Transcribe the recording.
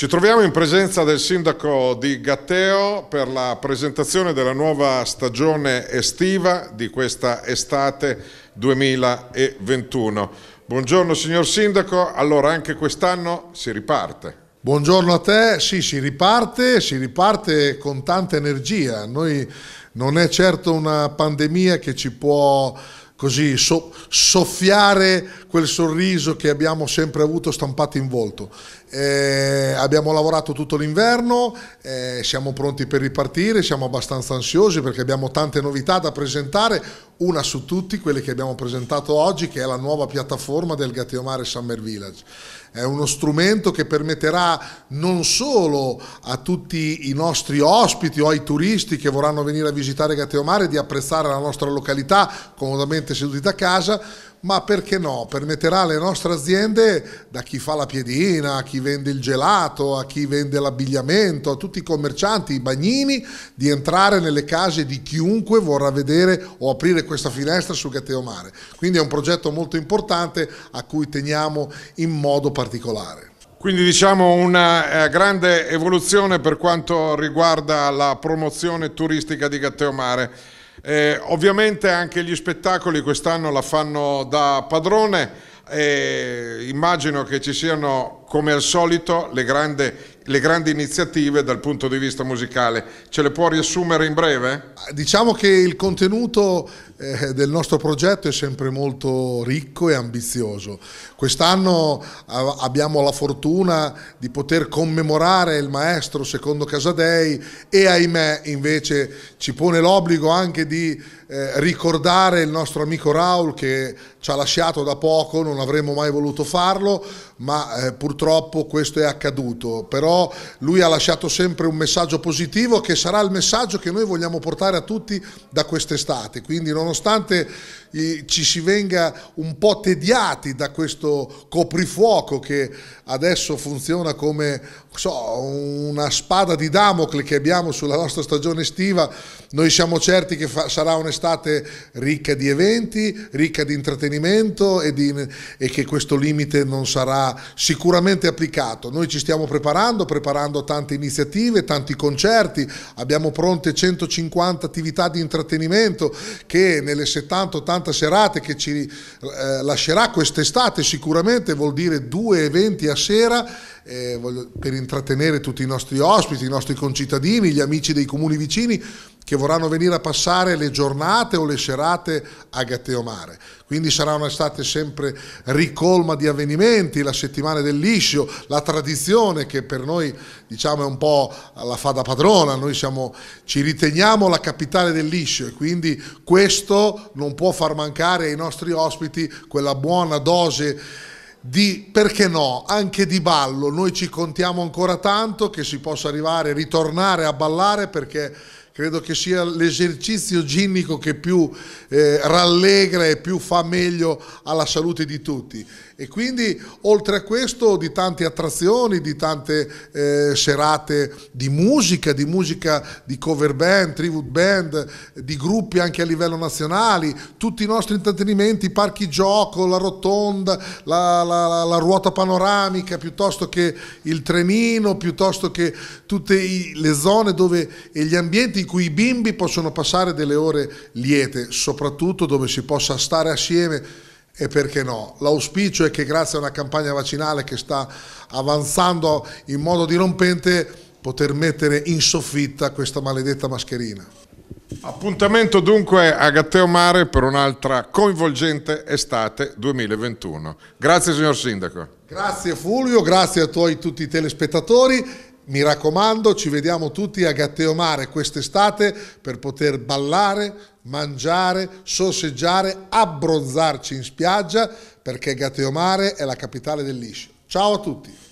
Ci troviamo in presenza del sindaco di Gatteo per la presentazione della nuova stagione estiva di questa estate 2021. Buongiorno signor sindaco, allora anche quest'anno si riparte. Buongiorno a te, sì, si riparte, si riparte con tanta energia. Noi non è certo una pandemia che ci può così soffiare quel sorriso che abbiamo sempre avuto stampato in volto. Eh, abbiamo lavorato tutto l'inverno, eh, siamo pronti per ripartire, siamo abbastanza ansiosi perché abbiamo tante novità da presentare, una su tutti, quelle che abbiamo presentato oggi, che è la nuova piattaforma del Gattiomare Summer Village. È uno strumento che permetterà non solo a tutti i nostri ospiti o ai turisti che vorranno venire a visitare Gattiomare di apprezzare la nostra località comodamente seduti da casa, ma perché no? Permetterà alle nostre aziende, da chi fa la piedina, a chi vende il gelato, a chi vende l'abbigliamento, a tutti i commercianti, i bagnini, di entrare nelle case di chiunque vorrà vedere o aprire questa finestra sul Gatteo Mare. Quindi è un progetto molto importante a cui teniamo in modo particolare. Quindi diciamo una eh, grande evoluzione per quanto riguarda la promozione turistica di Gatteo Mare. Eh, ovviamente anche gli spettacoli quest'anno la fanno da padrone. Eh, immagino che ci siano come al solito le grandi le grandi iniziative dal punto di vista musicale. Ce le può riassumere in breve? Diciamo che il contenuto eh, del nostro progetto è sempre molto ricco e ambizioso. Quest'anno abbiamo la fortuna di poter commemorare il maestro secondo Casadei e ahimè invece ci pone l'obbligo anche di eh, ricordare il nostro amico Raul che ci ha lasciato da poco, non avremmo mai voluto farlo, ma eh, purtroppo questo è accaduto. Però però lui ha lasciato sempre un messaggio positivo che sarà il messaggio che noi vogliamo portare a tutti da quest'estate. Quindi nonostante ci si venga un po' tediati da questo coprifuoco che adesso funziona come so, una spada di Damocle che abbiamo sulla nostra stagione estiva. Noi siamo certi che fa, sarà un'estate ricca di eventi, ricca di intrattenimento e, di, e che questo limite non sarà sicuramente applicato. Noi ci stiamo preparando, preparando tante iniziative, tanti concerti, abbiamo pronte 150 attività di intrattenimento che nelle 70-80 60 serate che ci eh, lascerà quest'estate sicuramente, vuol dire due eventi a sera eh, per intrattenere tutti i nostri ospiti, i nostri concittadini, gli amici dei comuni vicini, che vorranno venire a passare le giornate o le serate a Gatteomare. Quindi sarà un'estate sempre ricolma di avvenimenti, la settimana del liscio, la tradizione che per noi diciamo, è un po' la fa da padrona, noi siamo, ci riteniamo la capitale del liscio e quindi questo non può far mancare ai nostri ospiti quella buona dose di perché no, anche di ballo. Noi ci contiamo ancora tanto che si possa arrivare, ritornare a ballare perché credo che sia l'esercizio ginnico che più eh, rallegra e più fa meglio alla salute di tutti. E quindi oltre a questo di tante attrazioni, di tante eh, serate di musica, di musica di cover band, tribute band, di gruppi anche a livello nazionale, tutti i nostri intrattenimenti, i parchi gioco, la rotonda, la, la, la ruota panoramica, piuttosto che il trenino, piuttosto che tutte i, le zone dove, e gli ambienti in cui i bimbi possono passare delle ore liete, soprattutto dove si possa stare assieme e perché no? L'auspicio è che grazie a una campagna vaccinale che sta avanzando in modo dirompente poter mettere in soffitta questa maledetta mascherina. Appuntamento dunque a Gatteo Mare per un'altra coinvolgente estate 2021. Grazie signor Sindaco. Grazie Fulvio, grazie a tutti i telespettatori mi raccomando, ci vediamo tutti a Gatteomare quest'estate per poter ballare, mangiare, sorseggiare, abbronzarci in spiaggia perché Gatteomare è la capitale del liscio. Ciao a tutti!